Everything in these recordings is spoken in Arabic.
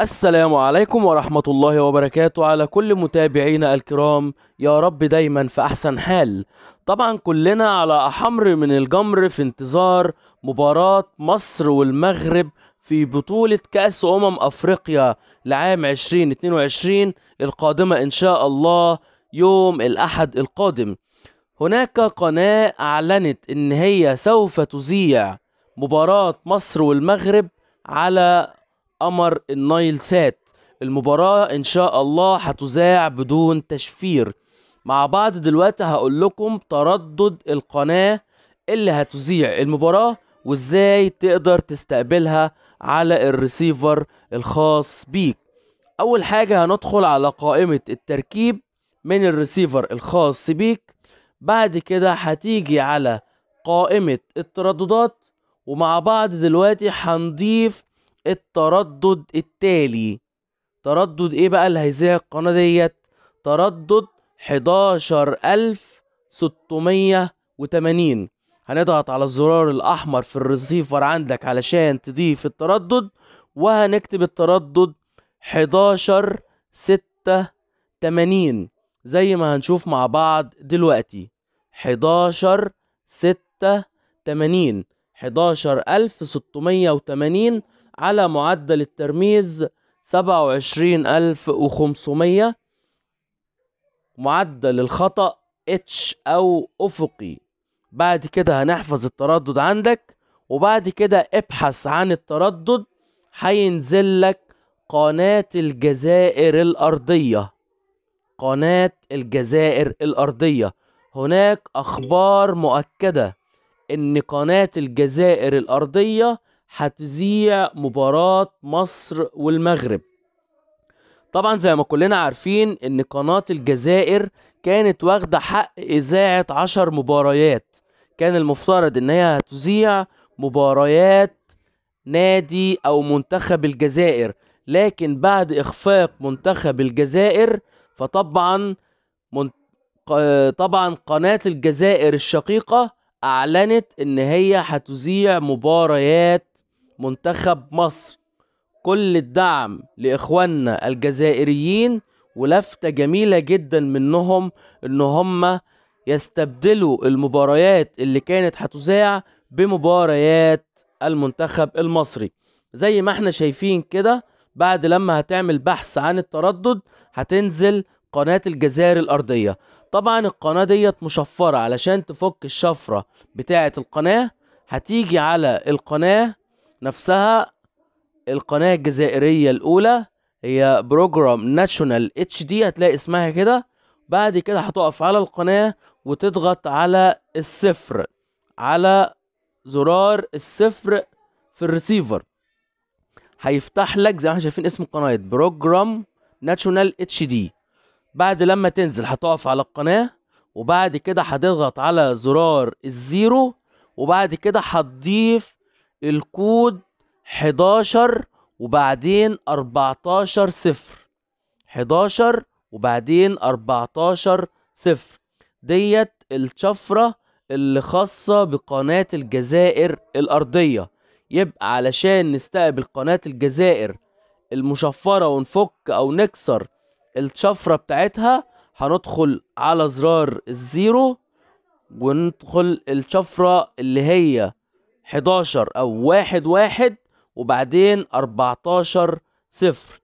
السلام عليكم ورحمة الله وبركاته على كل متابعينا الكرام يا رب دايما في أحسن حال طبعا كلنا على أحمر من الجمر في انتظار مباراة مصر والمغرب في بطولة كأس أمم أفريقيا لعام 2022 القادمة إن شاء الله يوم الأحد القادم هناك قناة أعلنت إن هي سوف تذيع مباراة مصر والمغرب على قمر النايل سات المباراة إن شاء الله هتذاع بدون تشفير مع بعض دلوقتي هقول لكم تردد القناة اللي هتذيع المباراة وإزاي تقدر تستقبلها على الريسيفر الخاص بيك أول حاجة هندخل على قائمة التركيب من الريسيفر الخاص بيك بعد كده هتيجي على قائمة الترددات ومع بعض دلوقتي هنضيف التردد التالي تردد ايه بقى اللي هيذيع القناة ديت تردد 11680 هنضغط على الزرار الأحمر في الرسيفر عندك علشان تضيف التردد وهنكتب التردد حداشر ستة تمانين زي ما هنشوف مع بعض دلوقتي حداشر الف ستمية 11680 على معدل الترميز 27500 معدل الخطأ اتش أو أفقي بعد كده هنحفظ التردد عندك وبعد كده ابحث عن التردد هينزل لك قناة الجزائر الأرضية قناة الجزائر الأرضية هناك أخبار مؤكدة إن قناة الجزائر الأرضية هتذيع مباراة مصر والمغرب طبعا زي ما كلنا عارفين ان قناة الجزائر كانت واخدة حق اذاعة عشر مباريات كان المفترض ان هي هتذيع مباريات نادي او منتخب الجزائر لكن بعد اخفاق منتخب الجزائر فطبعا من... طبعا قناة الجزائر الشقيقة اعلنت ان هي هتذيع مباريات منتخب مصر كل الدعم لإخواننا الجزائريين ولفتة جميلة جدا منهم إن هم يستبدلوا المباريات اللي كانت هتذاع بمباريات المنتخب المصري زي ما احنا شايفين كده بعد لما هتعمل بحث عن التردد هتنزل قناة الجزائر الأرضية طبعا القناة ديت مشفرة علشان تفك الشفرة بتاعة القناة هتيجي على القناة نفسها القناة الجزائرية الأولى هي بروجرام ناشونال اتش دي هتلاقي اسمها كده بعد كده هتقف على القناة وتضغط على الصفر على زرار الصفر في الريسيفر هيفتح لك زي ما احنا شايفين اسم القناة بروجرام ناشونال اتش دي بعد لما تنزل هتقف على القناة وبعد كده هتضغط على زرار الزيرو وبعد كده هتضيف الكود 11 وبعدين 14 صفر 11 وبعدين 14 صفر ديت الشفرة اللي خاصة بقناة الجزائر الأرضية يبقى علشان نستقبل قناة الجزائر المشفرة ونفك أو نكسر الشفرة بتاعتها هندخل على زرار الزيرو وندخل الشفرة اللي هي 11 أو واحد واحد وبعدين 14 صفر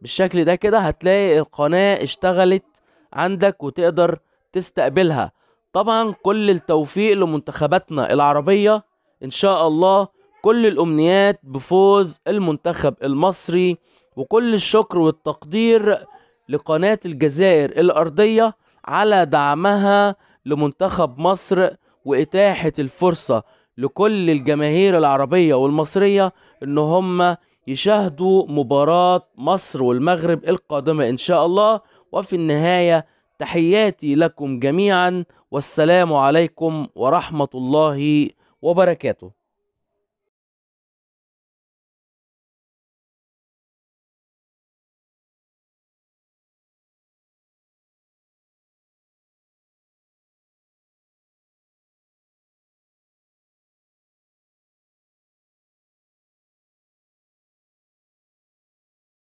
بالشكل ده كده هتلاقي القناة اشتغلت عندك وتقدر تستقبلها طبعا كل التوفيق لمنتخباتنا العربية إن شاء الله كل الأمنيات بفوز المنتخب المصري وكل الشكر والتقدير لقناة الجزائر الأرضية على دعمها لمنتخب مصر وإتاحة الفرصة لكل الجماهير العربية والمصرية ان هم يشاهدوا مباراة مصر والمغرب القادمة ان شاء الله وفي النهاية تحياتي لكم جميعا والسلام عليكم ورحمة الله وبركاته